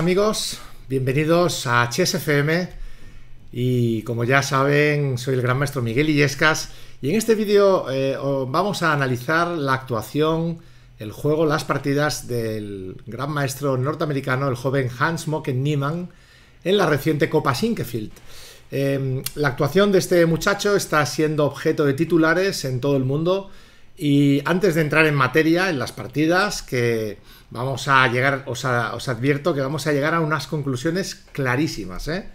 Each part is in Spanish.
amigos, bienvenidos a HSFM y como ya saben soy el gran maestro Miguel Illescas y en este vídeo eh, vamos a analizar la actuación, el juego, las partidas del gran maestro norteamericano, el joven Hans mocken Niemann en la reciente Copa Sinkefield. Em, la actuación de este muchacho está siendo objeto de titulares en todo el mundo y antes de entrar en materia, en las partidas que Vamos a llegar, os, advierto que vamos a llegar a unas conclusiones clarísimas, ¿eh?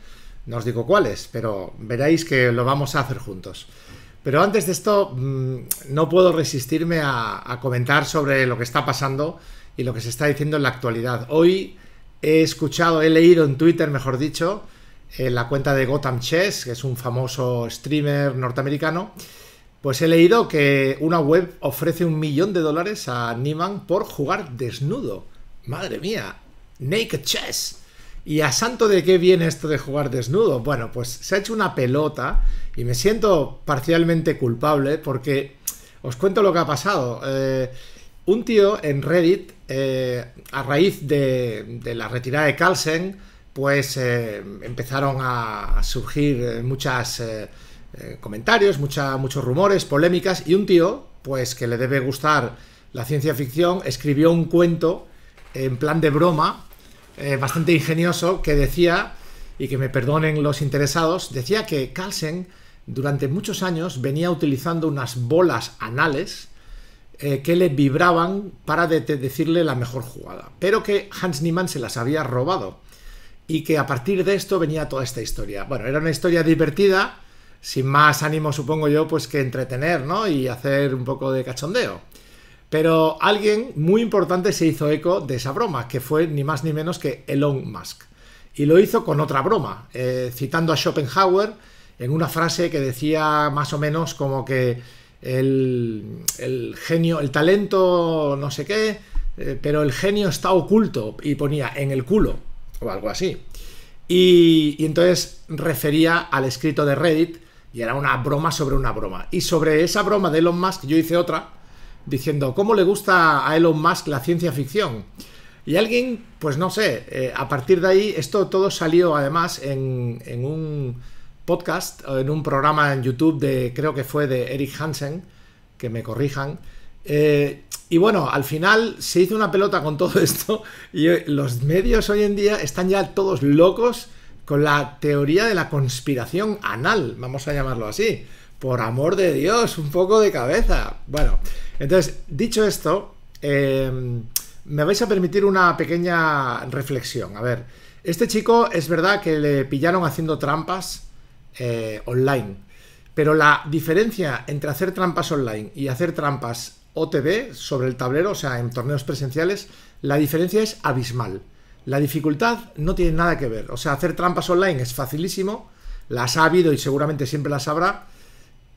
No os digo cuáles, pero veréis que lo vamos a hacer juntos. Pero antes de esto, mm, no puedo resistirme a, comentar sobre lo que está pasando y lo que se está diciendo en la actualidad. Hoy he escuchado, he leído en Twitter, mejor dicho, en eh, la cuenta de Gotham Chess, que es un famoso streamer norteamericano, pues he leído que una web ofrece un millón de dólares a Niman por jugar desnudo. Madre mía, Naked Chess. ¿Y a santo de qué viene esto de jugar desnudo? Bueno, pues se ha hecho una pelota y me siento parcialmente culpable porque os cuento lo que ha pasado. Eh, un tío en Reddit, eh, a raíz de, la retirada de Carlsen, pues eh, empezaron a surgir muchas eh, comentarios, muchos rumores, polémicas, y un tío, pues que le debe gustar la ciencia ficción, escribió un cuento en plan de broma, eh, bastante ingenioso, que decía, y que me perdonen los interesados, decía que Carlsen durante muchos años venía utilizando unas bolas anales eh, que le vibraban para decirle la mejor jugada, pero que Hans Niemann se las había robado y que a partir de esto venía toda esta historia. Bueno, era una historia divertida, sin más ánimo, supongo yo, pues que entretener, ¿no? Y hacer un poco de cachondeo. Pero alguien muy importante se hizo eco de esa broma, que fue ni más ni menos que Elon Musk. Y lo hizo con otra broma, eh, citando a Schopenhauer en una frase que decía más o menos como que el, genio, el talento, no sé qué, eh, pero el genio está oculto y ponía en el culo o algo así. y entonces refería al escrito de Reddit y era una broma sobre una broma. Y sobre esa broma de Elon Musk yo hice otra diciendo, ¿cómo le gusta a Elon Musk la ciencia ficción? Y alguien, pues no sé, eh, a partir de ahí, esto todo salió además en, en, un podcast, en un programa en YouTube de, creo que fue de Eric Hansen, que me corrijan. Eh, y bueno, al final se hizo una pelota con todo esto y los medios hoy en día están ya todos locos con la teoría de la conspiración anal, vamos a llamarlo así. Por amor de Dios, un poco de cabeza. Bueno, entonces, dicho esto, eh, me vais a permitir una pequeña reflexión. A ver, este chico es verdad que le pillaron haciendo trampas eh, online, pero la diferencia entre hacer trampas online y hacer trampas OTB sobre el tablero, o sea, en torneos presenciales, la diferencia es abismal. La dificultad no tiene nada que ver. O sea, hacer trampas online es facilísimo. Las ha habido y seguramente siempre las habrá.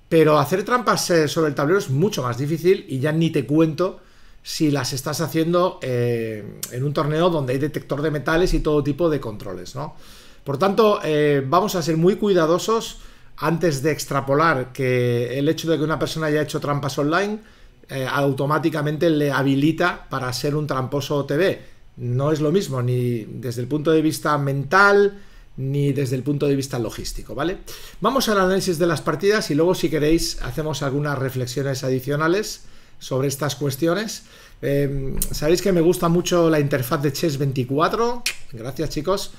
Pero hacer trampas eh, sobre el tablero es mucho más difícil y ya ni te cuento si las estás haciendo eh, en un torneo donde hay detector de metales y todo tipo de controles, ¿no? Por tanto, eh, vamos a ser muy cuidadosos antes de extrapolar que el hecho de que una persona haya hecho trampas online automáticamente le habilita para ser un tramposo TV no es lo mismo ni desde el punto de vista mental ni desde el punto de vista logístico, ¿vale? Vamos al análisis de las partidas y luego si queréis hacemos algunas reflexiones adicionales sobre estas cuestiones. Em, sabéis que me gusta mucho la interfaz de Chess 24, gracias chicos,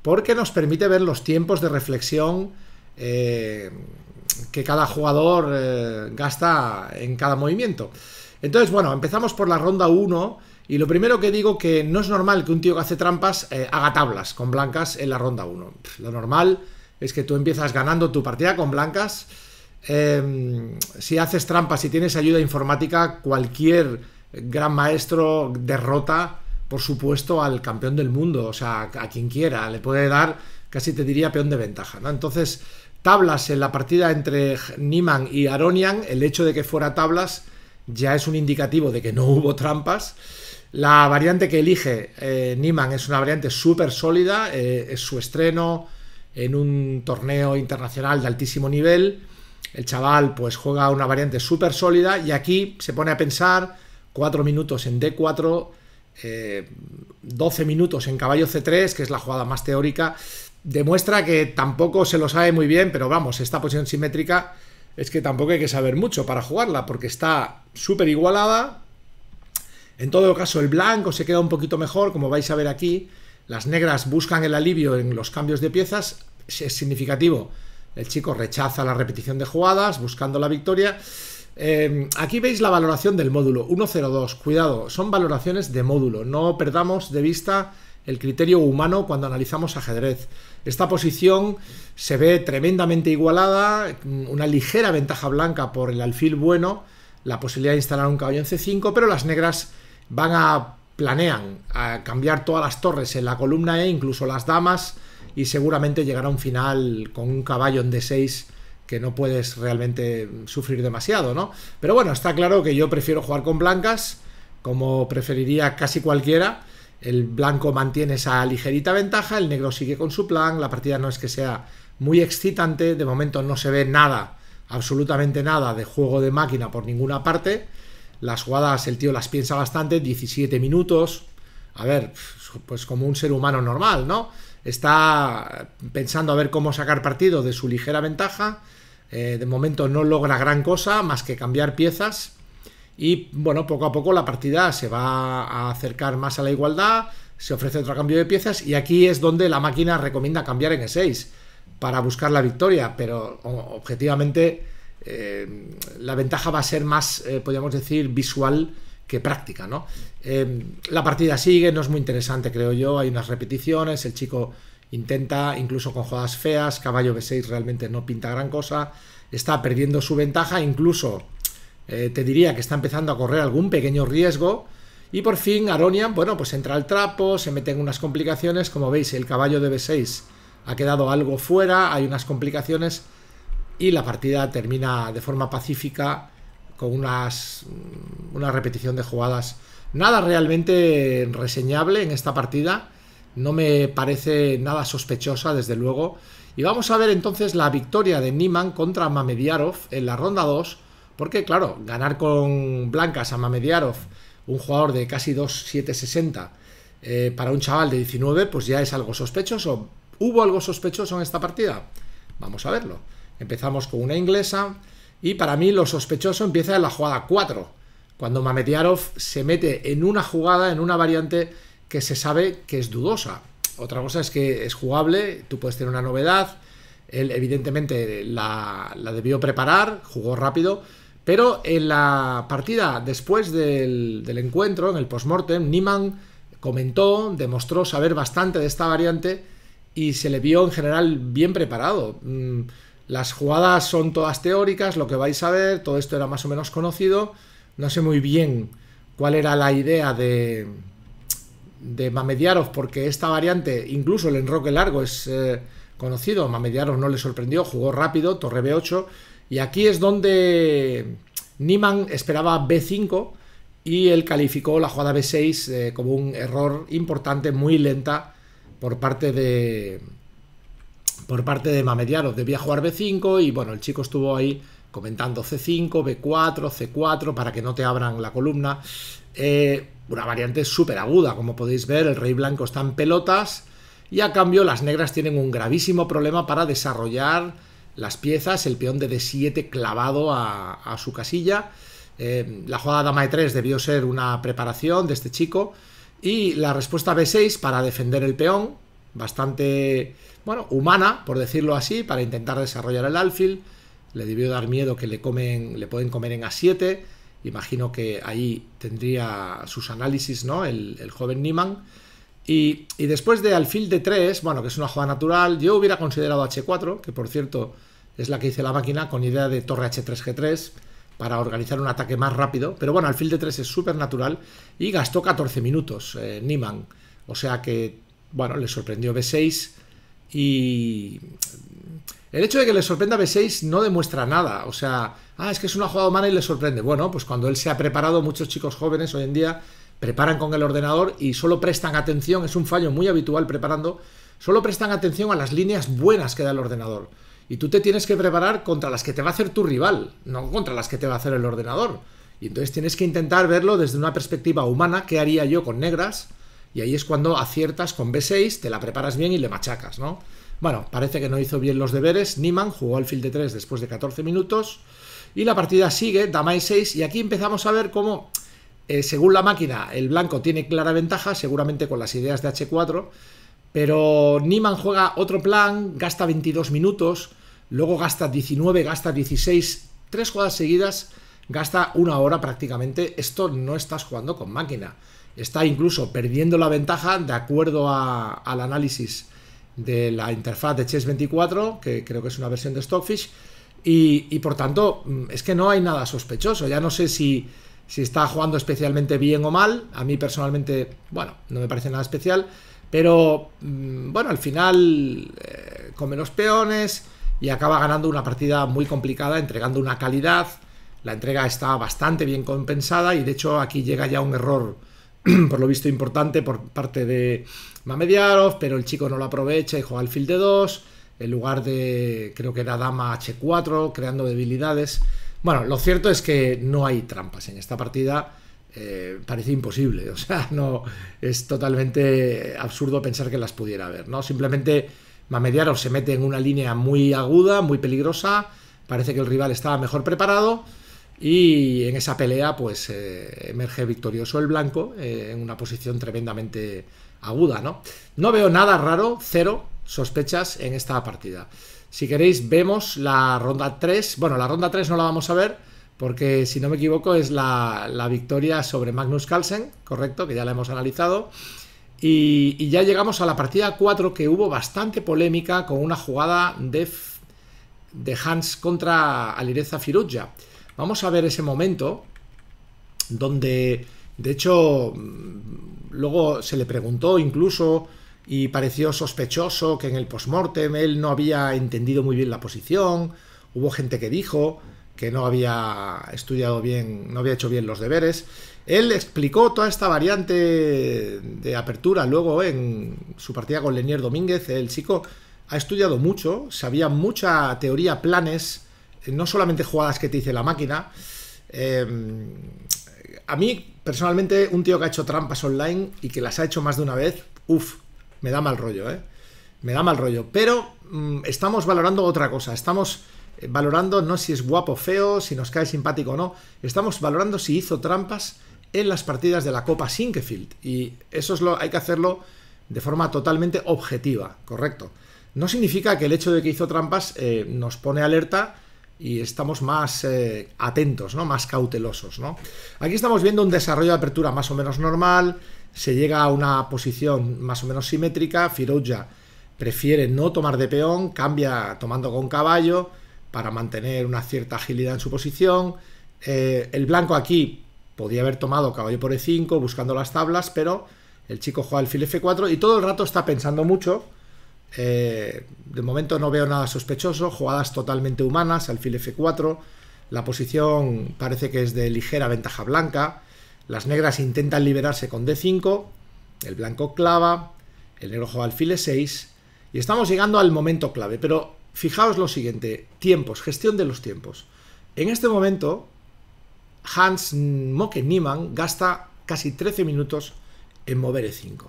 porque nos permite ver los tiempos de reflexión eh, que cada jugador eh, gasta en cada movimiento. Entonces, bueno, empezamos por la ronda 1 y lo primero que digo que no es normal que un tío que hace trampas eh, haga tablas con blancas en la ronda 1. Lo normal es que tú empiezas ganando tu partida con blancas. Em, si haces trampas, y tienes ayuda informática, cualquier gran maestro derrota, por supuesto, al campeón del mundo, o sea, a quien quiera, le puede dar, casi te diría, peón de ventaja, ¿no? Entonces, tablas en la partida entre Niman y Aronian, el hecho de que fuera tablas ya es un indicativo de que no hubo trampas. La variante que elige Niemann eh, Niman es una variante súper sólida, eh, es su estreno en un torneo internacional de altísimo nivel. El chaval pues juega una variante súper sólida y aquí se pone a pensar 4 minutos en D4, 12 eh, minutos en caballo C3, que es la jugada más teórica. Demuestra que tampoco se lo sabe muy bien, pero vamos, esta posición simétrica es que tampoco hay que saber mucho para jugarla, porque está súper igualada. En todo caso, el blanco se queda un poquito mejor, como vais a ver aquí. Las negras buscan el alivio en los cambios de piezas, es significativo. El chico rechaza la repetición de jugadas, buscando la victoria. Eh, aquí veis la valoración del módulo, 1-0-2, Cuidado, son valoraciones de módulo. No perdamos de vista el criterio humano cuando analizamos ajedrez. Esta posición se ve tremendamente igualada, mm, una ligera ventaja blanca por el alfil bueno, la posibilidad de instalar un caballo en C5, pero las negras van a planean a cambiar todas las torres en la columna E, incluso las damas, y seguramente llegará a un final con un caballo en D6 que no puedes realmente sufrir demasiado, ¿no? Pero bueno, está claro que yo prefiero jugar con blancas, como preferiría casi cualquiera, el blanco mantiene esa ligerita ventaja, el negro sigue con su plan, la partida no es que sea muy excitante, de momento no se ve nada, absolutamente nada de juego de máquina por ninguna parte. Las jugadas el tío las piensa bastante, 17 minutos. A ver, pues como un ser humano normal, ¿no? Está pensando a ver cómo sacar partido de su ligera ventaja. Eh, de momento no logra gran cosa más que cambiar piezas y bueno, poco a poco la partida se va a acercar más a la igualdad, se ofrece otro cambio de piezas y aquí es donde la máquina recomienda cambiar en E6 para buscar la victoria, pero objetivamente eh, la ventaja va a ser más, eh, podríamos decir, visual que práctica, ¿no? Eh, la partida sigue, no es muy interesante, creo yo, hay unas repeticiones, el chico intenta, incluso con jugadas feas, caballo B6 realmente no pinta gran cosa, está perdiendo su ventaja, incluso eh, te diría que está empezando a correr algún pequeño riesgo. Y por fin Aronian, bueno, pues entra al trapo, se mete unas complicaciones. Como veis, el caballo de B6 ha quedado algo fuera, hay unas complicaciones y la partida termina de forma pacífica con unas, una repetición de jugadas. Nada realmente reseñable en esta partida, no me parece nada sospechosa desde luego. Y vamos a ver entonces la victoria de Niman contra Mamediarov en la ronda 2 porque, claro, ganar con blancas a Mamediarov, un jugador de casi 2,760, eh, para un chaval de 19, pues ya es algo sospechoso. ¿Hubo algo sospechoso en esta partida? Vamos a verlo. Empezamos con una inglesa y para mí lo sospechoso empieza en la jugada 4, cuando Mamediarov se mete en una jugada, en una variante que se sabe que es dudosa. Otra cosa es que es jugable, tú puedes tener una novedad, él evidentemente la debió preparar, jugó rápido, pero en la partida después del, encuentro, en el postmortem, Niemann comentó, demostró saber bastante de esta variante y se le vio en general bien preparado. Mm, las jugadas son todas teóricas, lo que vais a ver, todo esto era más o menos conocido. No sé muy bien cuál era la idea de, de Mamediarov, porque esta variante, incluso el enroque largo, es eh, conocido. Mamediarov no le sorprendió, jugó rápido, torre B8 y aquí es donde Niemann esperaba B5 y él calificó la jugada B6 eh, como un error importante, muy lenta por parte de por parte de Mamediarov. Debía jugar B5 y bueno, el chico estuvo ahí comentando C5, B4, C4 para que no te abran la columna. Eh, una variante súper aguda, como podéis ver, el rey blanco está en pelotas y a cambio las negras tienen un gravísimo problema para desarrollar las piezas, el peón de D7 clavado a, su casilla. Eh, la jugada dama E3 debió ser una preparación de este chico. Y la respuesta B6 para defender el peón, bastante, bueno, humana, por decirlo así, para intentar desarrollar el alfil. Le debió dar miedo que le, comen, le pueden comer en A7. Imagino que ahí tendría sus análisis, ¿no? El, joven Niman. Y, después de alfil de 3, bueno, que es una jugada natural, yo hubiera considerado h4, que por cierto es la que hice la máquina con idea de torre h3g3 para organizar un ataque más rápido. Pero bueno, alfil de 3 es súper natural y gastó 14 minutos eh, Niman. O sea que, bueno, le sorprendió b6 y... El hecho de que le sorprenda B6 no demuestra nada. O sea, ah, es que es una jugada humana y le sorprende. Bueno, pues cuando él se ha preparado, muchos chicos jóvenes hoy en día preparan con el ordenador y solo prestan atención, es un fallo muy habitual preparando, solo prestan atención a las líneas buenas que da el ordenador. Y tú te tienes que preparar contra las que te va a hacer tu rival, no contra las que te va a hacer el ordenador. Y entonces tienes que intentar verlo desde una perspectiva humana, qué haría yo con negras, y ahí es cuando aciertas con B6, te la preparas bien y le machacas, ¿no? Bueno, parece que no hizo bien los deberes, ...Niemann jugó al de 3 después de 14 minutos, y la partida sigue, dama e 6, y aquí empezamos a ver cómo eh, según la máquina, el blanco tiene clara ventaja, seguramente con las ideas de H4, pero Niman juega otro plan, gasta 22 minutos, luego gasta 19, gasta 16, tres jugadas seguidas, gasta una hora prácticamente. Esto no estás jugando con máquina, está incluso perdiendo la ventaja de acuerdo al análisis de la interfaz de Chess 24, que creo que es una versión de Stockfish, y por tanto mm, es que no hay nada sospechoso, ya no sé si si está jugando especialmente bien o mal. A mí personalmente, bueno, no me parece nada especial. Pero, mm, bueno, al final eh, come los peones y acaba ganando una partida muy complicada, entregando una calidad. La entrega está bastante bien compensada y de hecho aquí llega ya un error, por lo visto importante, por parte de Mamediarov, pero el chico no lo aprovecha y juega al field de 2, en lugar de, creo que era dama H4, creando debilidades. Bueno, lo cierto es que no hay trampas en esta partida. Eh, parece imposible, o sea, no es totalmente absurdo pensar que las pudiera haber, ¿no? Simplemente Mamediarov se mete en una línea muy aguda, muy peligrosa, parece que el rival estaba mejor preparado y en esa pelea pues eh, emerge victorioso el blanco eh, en una posición tremendamente aguda, ¿no? No veo nada raro, cero sospechas en esta partida. Si queréis, vemos la ronda 3. Bueno, la ronda 3 no la vamos a ver, porque si no me equivoco es la, victoria sobre Magnus Carlsen, correcto, que ya la hemos analizado. Y, ya llegamos a la partida 4 que hubo bastante polémica con una jugada de, de Hans contra Alireza Firuja. Vamos a ver ese momento donde, de hecho, mm, luego se le preguntó incluso y pareció sospechoso que en el postmortem él no había entendido muy bien la posición, hubo gente que dijo que no había estudiado bien, no había hecho bien los deberes. Él explicó toda esta variante de apertura luego en su partida con Lenier Domínguez. El chico ha estudiado mucho, sabía mucha teoría, planes, eh, no solamente jugadas que te dice la máquina. Em, a mí, personalmente, un tío que ha hecho trampas online y que las ha hecho más de una vez, uff, me da mal rollo, ¿eh? Me da mal rollo. Pero mm, estamos valorando otra cosa. Estamos eh, valorando no si es guapo o feo, si nos cae simpático o no. Estamos valorando si hizo trampas en las partidas de la Copa Sinkefield. Y eso es lo hay que hacerlo de forma totalmente objetiva, correcto. No significa que el hecho de que hizo trampas eh, nos pone alerta y estamos más eh, atentos, ¿no? Más cautelosos, ¿no? Aquí estamos viendo un desarrollo de apertura más o menos normal, se llega a una posición más o menos simétrica, Firoja prefiere no tomar de peón, cambia tomando con caballo para mantener una cierta agilidad en su posición. Eh, el blanco aquí podía haber tomado caballo por e5 buscando las tablas, pero el chico juega alfil f4 y todo el rato está pensando mucho. Eh, de momento no veo nada sospechoso, jugadas totalmente humanas, alfil f4, la posición parece que es de ligera ventaja blanca, las negras intentan liberarse con D5, el blanco clava, el negro juega alfil E6 y estamos llegando al momento clave. Pero fijaos lo siguiente, tiempos, gestión de los tiempos. En este momento, Hans Moke Niemann gasta casi 13 minutos en mover E5.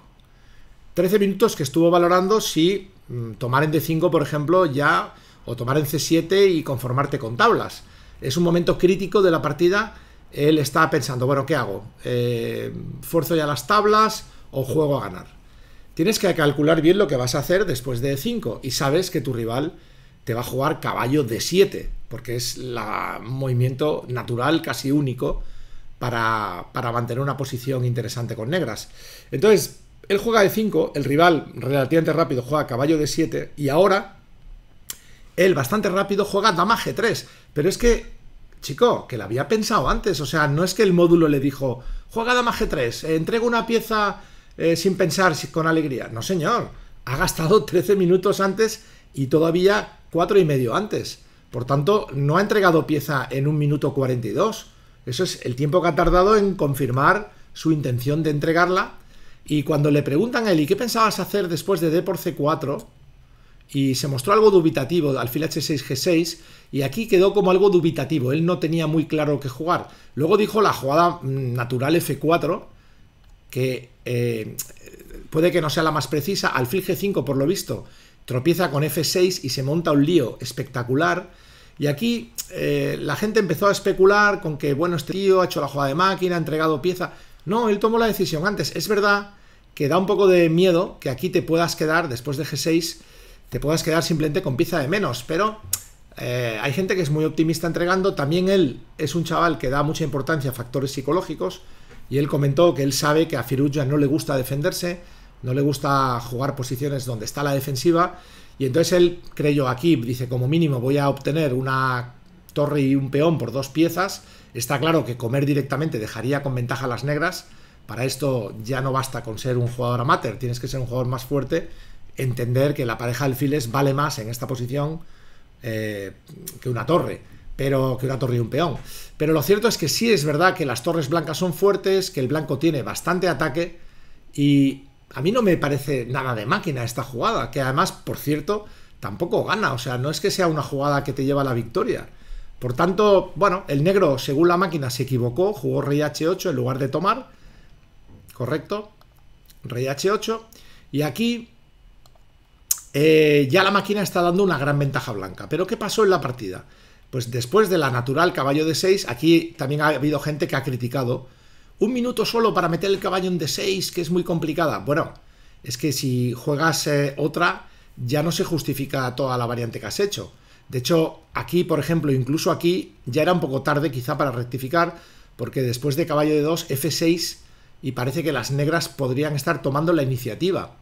13 minutos que estuvo valorando si mm, tomar en D5, por ejemplo, ya, o tomar en C7 y conformarte con tablas. Es un momento crítico de la partida él está pensando, bueno, ¿qué hago? Eh, ¿Fuerzo ya las tablas o juego a ganar? Tienes que calcular bien lo que vas a hacer después de 5 y sabes que tu rival te va a jugar caballo de 7, porque es la, movimiento natural casi único para, para mantener una posición interesante con negras. Entonces, él juega de 5, el rival relativamente rápido juega caballo de 7 y ahora él bastante rápido juega dama G3, pero es que Chico, que la había pensado antes. O sea, no es que el módulo le dijo, juega dama G3, eh, entrega una pieza eh, sin pensar, con alegría. No, señor. Ha gastado 13 minutos antes y todavía 4 y medio antes. Por tanto, no ha entregado pieza en un minuto 42. Eso es el tiempo que ha tardado en confirmar su intención de entregarla. Y cuando le preguntan a él, ¿y qué pensabas hacer después de D por C4? y se mostró algo dubitativo, alfil h6-g6, y aquí quedó como algo dubitativo, él no tenía muy claro qué jugar. Luego dijo la jugada mm, natural f4, que eh, puede que no sea la más precisa, alfil g5 por lo visto, tropieza con f6 y se monta un lío espectacular. Y aquí eh, la gente empezó a especular con que, bueno, este tío ha hecho la jugada de máquina, ha entregado pieza. No, él tomó la decisión antes. Es verdad que da un poco de miedo que aquí te puedas quedar después de g6 te puedas quedar simplemente con pieza de menos, pero eh, hay gente que es muy optimista entregando, también él es un chaval que da mucha importancia a factores psicológicos, y él comentó que él sabe que a Firuja no le gusta defenderse, no le gusta jugar posiciones donde está la defensiva, y entonces él creyó aquí, dice, como mínimo voy a obtener una torre y un peón por dos piezas, está claro que comer directamente dejaría con ventaja a las negras, para esto ya no basta con ser un jugador amateur, tienes que ser un jugador más fuerte entender que la pareja de alfiles vale más en esta posición eh, que una torre, pero que una torre y un peón. Pero lo cierto es que sí es verdad que las torres blancas son fuertes, que el blanco tiene bastante ataque y a mí no me parece nada de máquina esta jugada, que además, por cierto, tampoco gana, o sea, no es que sea una jugada que te lleva a la victoria. Por tanto, bueno, el negro, según la máquina, se equivocó, jugó rey h8 en lugar de tomar, correcto, rey h8, y aquí eh, ya la máquina está dando una gran ventaja blanca. Pero ¿qué pasó en la partida? Pues después de la natural caballo de 6, aquí también ha habido gente que ha criticado un minuto solo para meter el caballo en D6, que es muy complicada. Bueno, es que si juegas eh, otra, ya no se justifica toda la variante que has hecho. De hecho, aquí, por ejemplo, incluso aquí, ya era un poco tarde quizá para rectificar, porque después de caballo de 2, F6, y parece que las negras podrían estar tomando la iniciativa.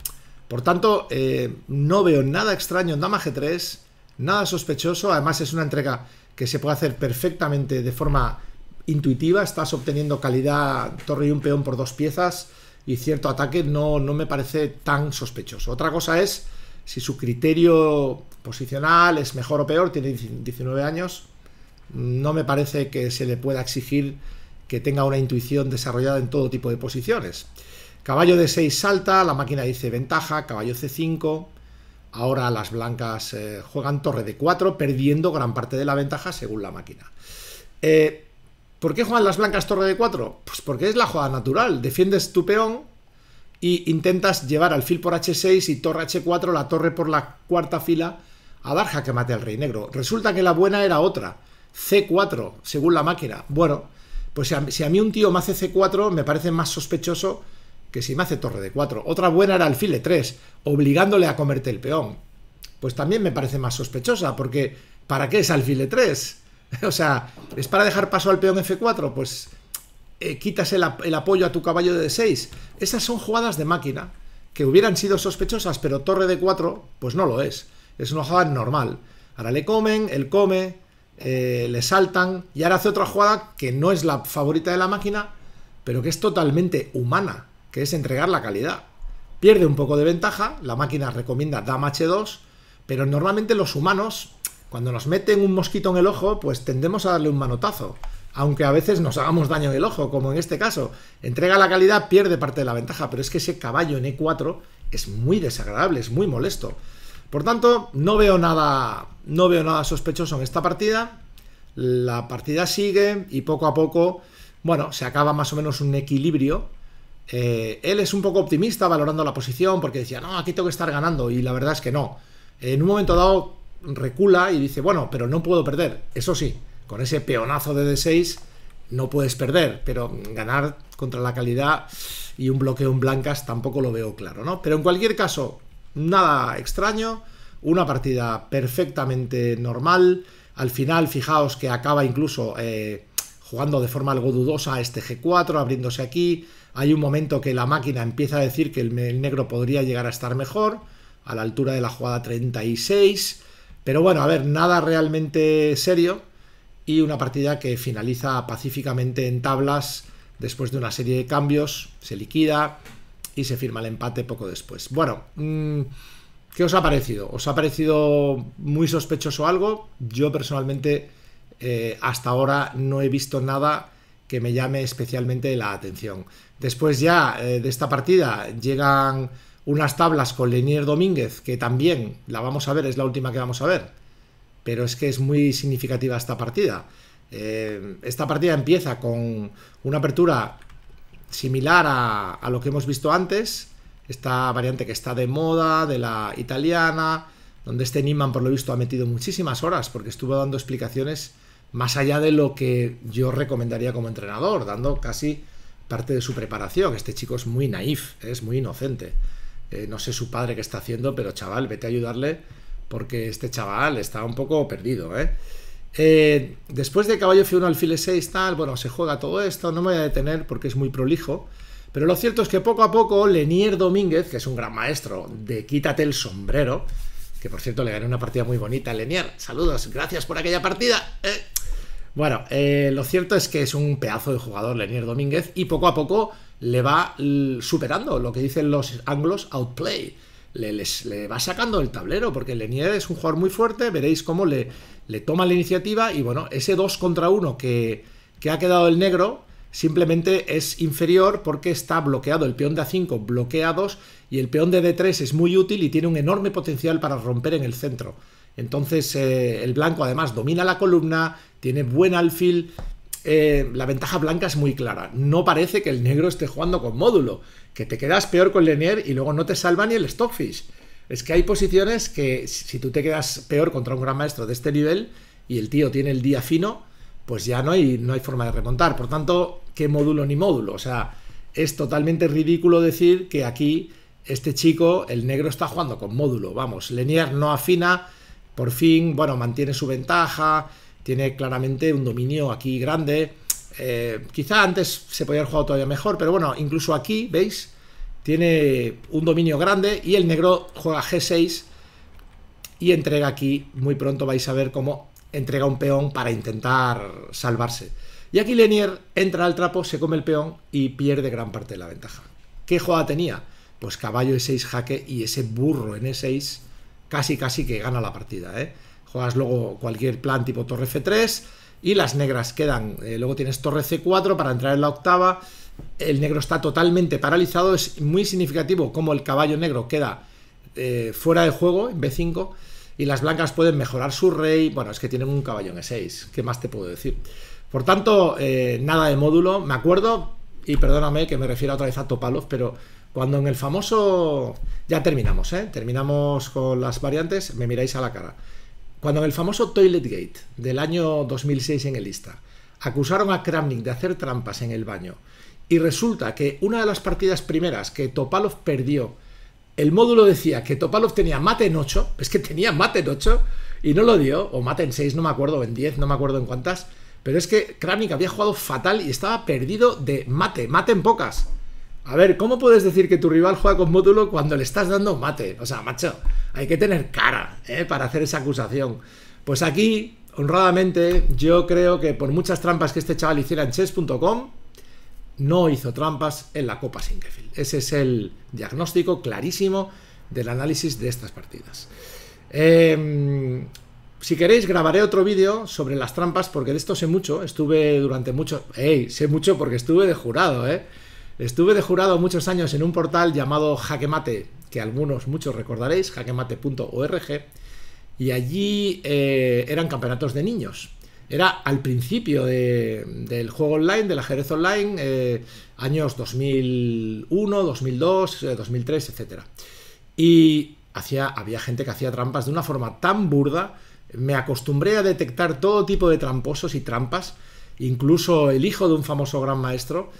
Por tanto, eh, no veo nada extraño en Dama G3, nada sospechoso. Además, es una entrega que se puede hacer perfectamente de forma intuitiva. Estás obteniendo calidad torre y un peón por dos piezas y cierto ataque. No, no me parece tan sospechoso. Otra cosa es si su criterio posicional es mejor o peor. Tiene 19 años. No me parece que se le pueda exigir que tenga una intuición desarrollada en todo tipo de posiciones. Caballo de 6 salta, la máquina dice ventaja, caballo C5. Ahora las blancas eh, juegan torre de 4, perdiendo gran parte de la ventaja según la máquina. Eh, ¿Por qué juegan las blancas torre de 4? Pues porque es la jugada natural. Defiendes tu peón y intentas llevar al fil por H6 y torre H4, la torre por la cuarta fila, a dar que mate al rey negro. Resulta que la buena era otra, C4, según la máquina. Bueno, pues si a mí un tío me hace C4, me parece más sospechoso que si me hace torre de 4. Otra buena era alfil 3, obligándole a comerte el peón. Pues también me parece más sospechosa, porque ¿para qué es alfil 3? o sea, ¿es para dejar paso al peón F4? Pues eh, quitas el, apoyo a tu caballo de 6. Esas son jugadas de máquina que hubieran sido sospechosas, pero torre de 4, pues no lo es. Es una jugada normal. Ahora le comen, él come, eh, le saltan, y ahora hace otra jugada que no es la favorita de la máquina, pero que es totalmente humana que es entregar la calidad. Pierde un poco de ventaja, la máquina recomienda Damage 2, pero normalmente los humanos, cuando nos meten un mosquito en el ojo, pues tendemos a darle un manotazo, aunque a veces nos hagamos daño en el ojo, como en este caso. Entrega la calidad, pierde parte de la ventaja, pero es que ese caballo en E4 es muy desagradable, es muy molesto. Por tanto, no veo nada, no veo nada sospechoso en esta partida. La partida sigue y poco a poco, bueno, se acaba más o menos un equilibrio eh, él es un poco optimista valorando la posición porque decía, no, aquí tengo que estar ganando y la verdad es que no. En un momento dado recula y dice, bueno, pero no puedo perder. Eso sí, con ese peonazo de D6 no puedes perder, pero ganar contra la calidad y un bloqueo en blancas tampoco lo veo claro, ¿no? Pero en cualquier caso, nada extraño, una partida perfectamente normal. Al final, fijaos que acaba incluso eh, jugando de forma algo dudosa este G4, abriéndose aquí, hay un momento que la máquina empieza a decir que el negro podría llegar a estar mejor, a la altura de la jugada 36. Pero bueno, a ver, nada realmente serio y una partida que finaliza pacíficamente en tablas después de una serie de cambios, se liquida y se firma el empate poco después. Bueno, mm, ¿qué os ha parecido? ¿Os ha parecido muy sospechoso algo? Yo personalmente eh, hasta ahora no he visto nada que me llame especialmente la atención. Después ya eh, de esta partida llegan unas tablas con Lenier Domínguez, que también la vamos a ver, es la última que vamos a ver. Pero es que es muy significativa esta partida. Eh, esta partida empieza con una apertura similar a, a, lo que hemos visto antes. Esta variante que está de moda, de la italiana, donde este Niman por lo visto ha metido muchísimas horas porque estuvo dando explicaciones más allá de lo que yo recomendaría como entrenador, dando casi parte de su preparación. Este chico es muy naif, es muy inocente. Eh, no sé su padre qué está haciendo, pero chaval, vete a ayudarle porque este chaval está un poco perdido. ¿eh? Eh, después de caballo F1 alfil 6 tal, bueno, se juega todo esto, no me voy a detener porque es muy prolijo. Pero lo cierto es que poco a poco Lenier Domínguez, que es un gran maestro de quítate el sombrero, que por cierto le gané una partida muy bonita a Lenier. Saludos, gracias por aquella partida. Eh, bueno, eh, lo cierto es que es un pedazo de jugador Lenier Domínguez y poco a poco le va superando lo que dicen los anglos outplay. Le, le, va sacando el tablero, porque Lenier es un jugador muy fuerte, veréis cómo le, le toma la iniciativa y bueno, ese 2 contra 1 que, que, ha quedado el negro, simplemente es inferior porque está bloqueado. El peón de A5 bloqueados y el peón de D3 es muy útil y tiene un enorme potencial para romper en el centro. Entonces eh, el blanco además domina la columna, tiene buen alfil, eh, la ventaja blanca es muy clara. No parece que el negro esté jugando con módulo, que te quedas peor con Lenier y luego no te salva ni el Stockfish. Es que hay posiciones que si tú te quedas peor contra un gran maestro de este nivel y el tío tiene el día fino, pues ya no hay, no hay forma de remontar. Por tanto, ¿qué módulo ni módulo? O sea, es totalmente ridículo decir que aquí este chico, el negro, está jugando con módulo. Vamos, Lenier no afina, por fin, bueno, mantiene su ventaja, tiene claramente un dominio aquí grande. Eh, quizá antes se podía haber jugado todavía mejor, pero bueno, incluso aquí, ¿veis? Tiene un dominio grande y el negro juega G6 y entrega aquí, muy pronto vais a ver cómo entrega un peón para intentar salvarse. Y aquí Lenier entra al trapo, se come el peón y pierde gran parte de la ventaja. ¿Qué jugada tenía? Pues caballo E6 jaque y ese burro en E6 casi casi que gana la partida. ¿eh? Juegas luego cualquier plan tipo torre F3 y las negras quedan. Eh, luego tienes torre C4 para entrar en la octava. El negro está totalmente paralizado. Es muy significativo como el caballo negro queda eh, fuera de juego en B5 y las blancas pueden mejorar su rey. Bueno, es que tienen un caballón E6. ¿Qué más te puedo decir? Por tanto, eh, nada de módulo. Me acuerdo, y perdóname que me refiero otra vez a Topalov, pero cuando en el famoso... Ya terminamos, ¿eh? Terminamos con las variantes, me miráis a la cara. Cuando en el famoso Toilet Gate del año 2006 en el lista acusaron a Kramnik de hacer trampas en el baño y resulta que una de las partidas primeras que Topalov perdió el módulo decía que Topalov tenía mate en 8, es que tenía mate en 8 y no lo dio, o mate en 6, no me acuerdo, o en 10, no me acuerdo en cuántas, pero es que Kramnik había jugado fatal y estaba perdido de mate, mate en pocas. A ver, ¿cómo puedes decir que tu rival juega con módulo cuando le estás dando mate? O sea, macho, hay que tener cara ¿eh? para hacer esa acusación. Pues aquí, honradamente, yo creo que por muchas trampas que este chaval hiciera en chess.com, no hizo trampas en la Copa Sinkefield. Ese es el diagnóstico clarísimo del análisis de estas partidas. Em, si queréis, grabaré otro vídeo sobre las trampas, porque de esto sé mucho. Estuve durante mucho... ¡Ey! Sé mucho porque estuve de jurado, ¿eh? Estuve de jurado muchos años en un portal llamado Jaquemate, que algunos, muchos recordaréis, jaquemate.org, y allí eh, eran campeonatos de niños. Era al principio del juego online, del ajedrez online, eh, años 2001, 2002, 2003, etc. Y hacía, había gente que hacía trampas de una forma tan burda, me acostumbré a detectar todo tipo de tramposos y trampas, incluso el hijo de un famoso gran maestro,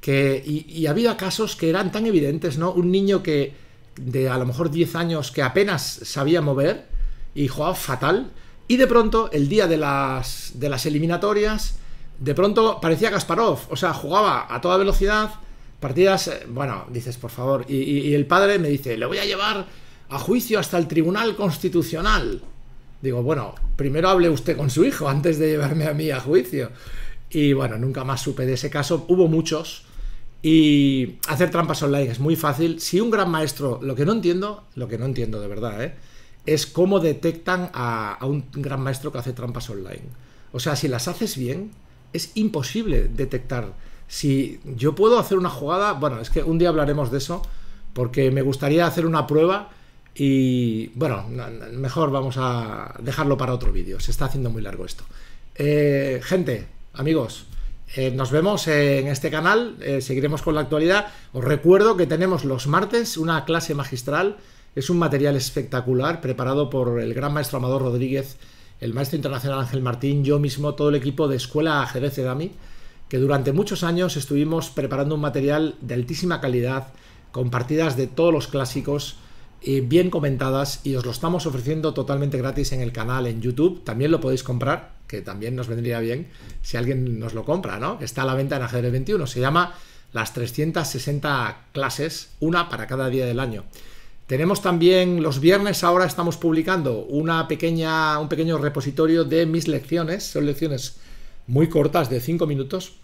que, y, y había casos que eran tan evidentes, ¿no? Un niño que de a lo mejor 10 años que apenas sabía mover y jugaba fatal, y de pronto, el día de las, de las eliminatorias, de pronto parecía Kasparov, o sea, jugaba a toda velocidad, partidas, eh, bueno, dices, por favor, y, y el padre me dice, le voy a llevar a juicio hasta el Tribunal Constitucional. Digo, bueno, primero hable usted con su hijo antes de llevarme a mí a juicio. Y bueno, nunca más supe de ese caso, hubo muchos. Y hacer trampas online es muy fácil. Si un gran maestro, lo que no entiendo, lo que no entiendo de verdad, ¿eh? es cómo detectan a, un gran maestro que hace trampas online. O sea, si las haces bien, es imposible detectar. Si yo puedo hacer una jugada, bueno, es que un día hablaremos de eso, porque me gustaría hacer una prueba y, bueno, mejor vamos a dejarlo para otro vídeo, se está haciendo muy largo esto. Eh, gente, amigos, eh, nos vemos en este canal, eh, seguiremos con la actualidad. Os recuerdo que tenemos los martes una clase magistral es un material espectacular preparado por el gran maestro Amador Rodríguez, el maestro internacional Ángel Martín, yo mismo, todo el equipo de Escuela Ajedrez Dami, que durante muchos años estuvimos preparando un material de altísima calidad, con partidas de todos los clásicos, eh, bien comentadas, y os lo estamos ofreciendo totalmente gratis en el canal, en YouTube. También lo podéis comprar, que también nos vendría bien si alguien nos lo compra, ¿no? Está a la venta en Ajedrez 21. Se llama Las 360 clases, una para cada día del año. Tenemos también los viernes ahora estamos publicando una pequeña, un pequeño repositorio de mis lecciones. Son lecciones muy cortas de 5 minutos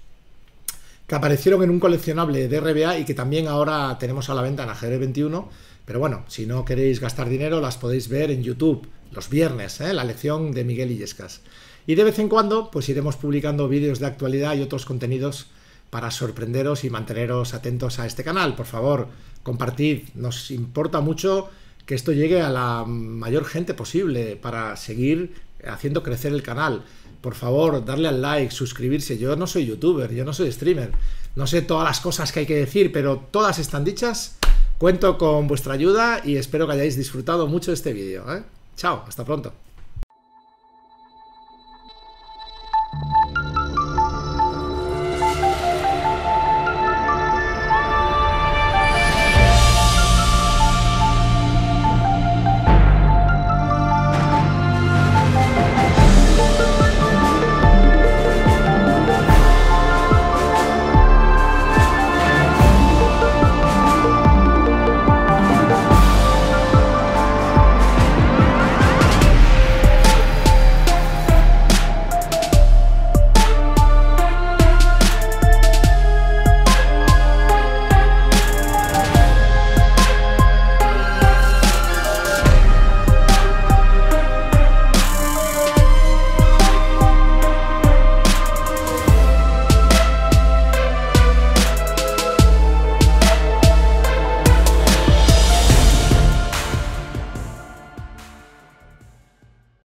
que aparecieron en un coleccionable de RBA y que también ahora tenemos a la venta en Ajedrez 21. Pero bueno, si no queréis gastar dinero, las podéis ver en YouTube los viernes, ¿eh? la lección de Miguel Illescas. Y de vez en cuando, pues iremos publicando vídeos de actualidad y otros contenidos para sorprenderos y manteneros atentos a este canal. Por favor, compartid, nos importa mucho que esto llegue a la mayor gente posible para seguir haciendo crecer el canal. Por favor, darle al like, suscribirse. Yo no soy youtuber, yo no soy streamer. No sé todas las cosas que hay que decir, pero todas están dichas. Cuento con vuestra ayuda y espero que hayáis disfrutado mucho de este vídeo. ¿eh? Chao, hasta pronto.